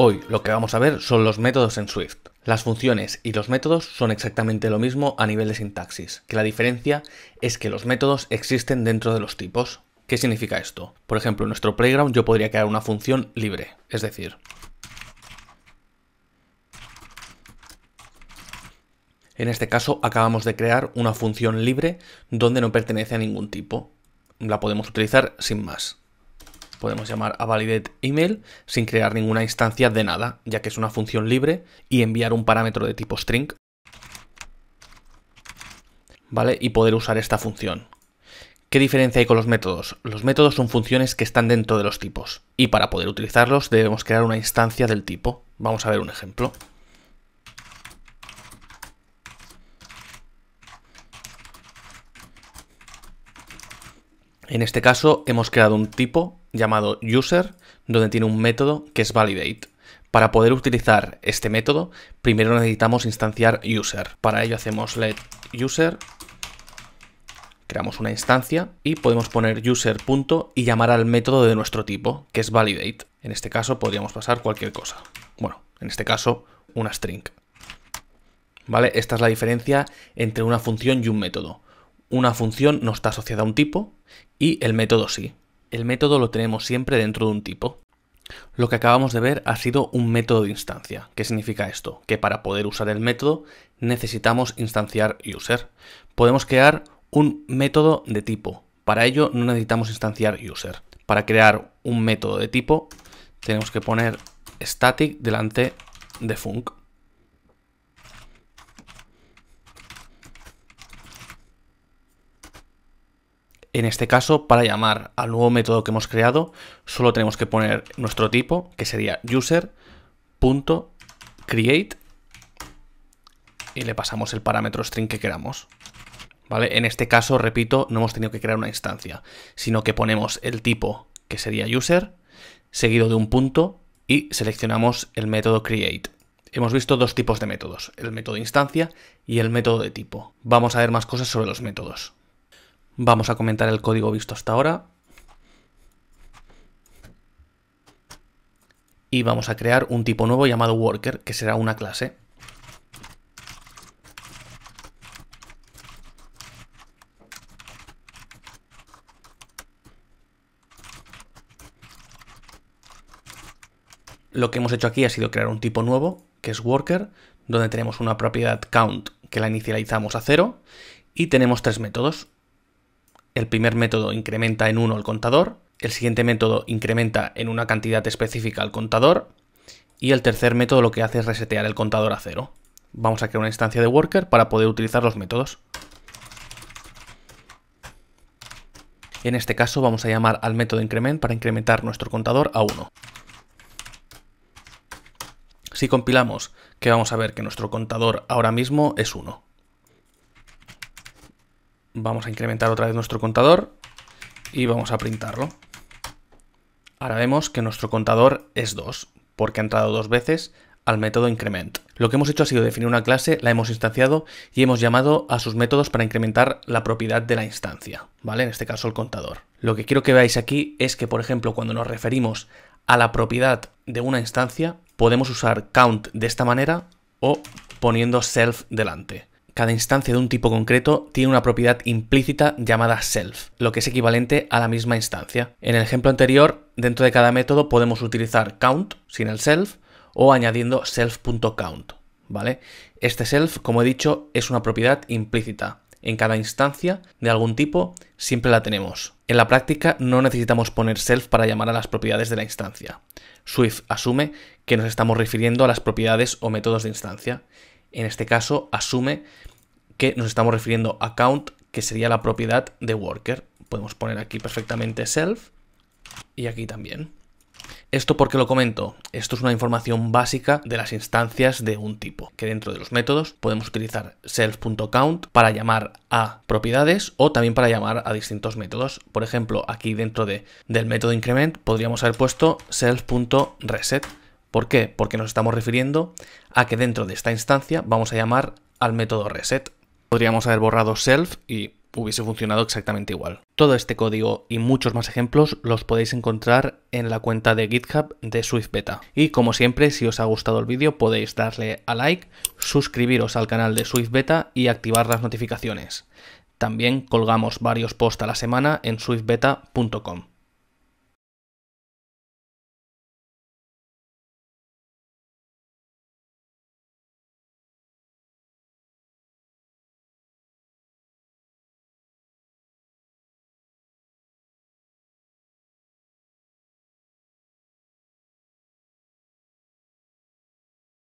Hoy lo que vamos a ver son los métodos en Swift. Las funciones y los métodos son exactamente lo mismo a nivel de sintaxis, que la diferencia es que los métodos existen dentro de los tipos. ¿Qué significa esto? Por ejemplo, en nuestro playground yo podría crear una función libre, es decir, en este caso acabamos de crear una función libre donde no pertenece a ningún tipo. La podemos utilizar sin más podemos llamar a validate email sin crear ninguna instancia de nada, ya que es una función libre y enviar un parámetro de tipo string. ¿Vale? Y poder usar esta función. ¿Qué diferencia hay con los métodos? Los métodos son funciones que están dentro de los tipos y para poder utilizarlos debemos crear una instancia del tipo. Vamos a ver un ejemplo. En este caso hemos creado un tipo llamado user, donde tiene un método que es validate. Para poder utilizar este método, primero necesitamos instanciar user. Para ello hacemos let user, creamos una instancia y podemos poner user. y llamar al método de nuestro tipo, que es validate. En este caso podríamos pasar cualquier cosa. Bueno, en este caso una string. ¿Vale? Esta es la diferencia entre una función y un método. Una función no está asociada a un tipo y el método sí el método lo tenemos siempre dentro de un tipo. Lo que acabamos de ver ha sido un método de instancia. ¿Qué significa esto? Que para poder usar el método necesitamos instanciar user. Podemos crear un método de tipo. Para ello no necesitamos instanciar user. Para crear un método de tipo tenemos que poner static delante de func. En este caso, para llamar al nuevo método que hemos creado, solo tenemos que poner nuestro tipo, que sería user.create y le pasamos el parámetro string que queramos. ¿Vale? En este caso, repito, no hemos tenido que crear una instancia, sino que ponemos el tipo, que sería user, seguido de un punto y seleccionamos el método create. Hemos visto dos tipos de métodos, el método instancia y el método de tipo. Vamos a ver más cosas sobre los métodos. Vamos a comentar el código visto hasta ahora. Y vamos a crear un tipo nuevo llamado worker, que será una clase. Lo que hemos hecho aquí ha sido crear un tipo nuevo, que es worker, donde tenemos una propiedad count que la inicializamos a cero y tenemos tres métodos, el primer método incrementa en 1 el contador, el siguiente método incrementa en una cantidad específica al contador y el tercer método lo que hace es resetear el contador a 0. Vamos a crear una instancia de worker para poder utilizar los métodos. En este caso vamos a llamar al método increment para incrementar nuestro contador a 1. Si compilamos, que vamos a ver que nuestro contador ahora mismo es 1. Vamos a incrementar otra vez nuestro contador y vamos a printarlo. Ahora vemos que nuestro contador es 2, porque ha entrado dos veces al método increment. Lo que hemos hecho ha sido definir una clase, la hemos instanciado y hemos llamado a sus métodos para incrementar la propiedad de la instancia, ¿vale? En este caso el contador. Lo que quiero que veáis aquí es que, por ejemplo, cuando nos referimos a la propiedad de una instancia, podemos usar count de esta manera o poniendo self delante cada instancia de un tipo concreto tiene una propiedad implícita llamada self, lo que es equivalente a la misma instancia. En el ejemplo anterior, dentro de cada método podemos utilizar count sin el self o añadiendo self.count, ¿vale? Este self, como he dicho, es una propiedad implícita. En cada instancia de algún tipo siempre la tenemos. En la práctica no necesitamos poner self para llamar a las propiedades de la instancia. Swift asume que nos estamos refiriendo a las propiedades o métodos de instancia en este caso asume que nos estamos refiriendo a count, que sería la propiedad de worker. Podemos poner aquí perfectamente self y aquí también. ¿Esto por qué lo comento? Esto es una información básica de las instancias de un tipo, que dentro de los métodos podemos utilizar self.count para llamar a propiedades o también para llamar a distintos métodos. Por ejemplo, aquí dentro del método increment podríamos haber puesto self.reset ¿Por qué? Porque nos estamos refiriendo a que dentro de esta instancia vamos a llamar al método reset. Podríamos haber borrado self y hubiese funcionado exactamente igual. Todo este código y muchos más ejemplos los podéis encontrar en la cuenta de GitHub de Swift Beta. Y como siempre, si os ha gustado el vídeo podéis darle a like, suscribiros al canal de Swift Beta y activar las notificaciones. También colgamos varios posts a la semana en swiftbeta.com.